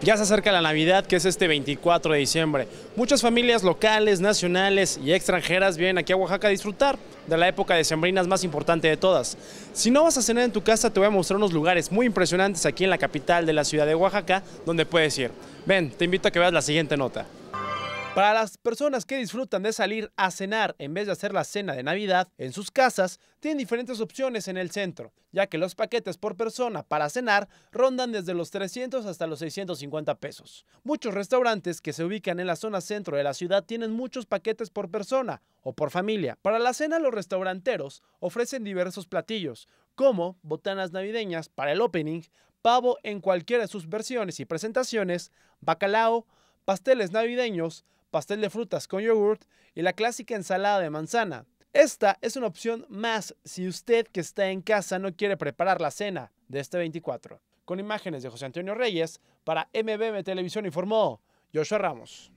Ya se acerca la Navidad, que es este 24 de diciembre. Muchas familias locales, nacionales y extranjeras vienen aquí a Oaxaca a disfrutar de la época de sembrinas más importante de todas. Si no vas a cenar en tu casa, te voy a mostrar unos lugares muy impresionantes aquí en la capital de la ciudad de Oaxaca, donde puedes ir. Ven, te invito a que veas la siguiente nota. Para las personas que disfrutan de salir a cenar en vez de hacer la cena de Navidad en sus casas, tienen diferentes opciones en el centro, ya que los paquetes por persona para cenar rondan desde los 300 hasta los 650 pesos. Muchos restaurantes que se ubican en la zona centro de la ciudad tienen muchos paquetes por persona o por familia. Para la cena los restauranteros ofrecen diversos platillos, como botanas navideñas para el opening, pavo en cualquiera de sus versiones y presentaciones, bacalao, pasteles navideños, pastel de frutas con yogurt y la clásica ensalada de manzana. Esta es una opción más si usted que está en casa no quiere preparar la cena de este 24. Con imágenes de José Antonio Reyes, para MBM Televisión informó Joshua Ramos.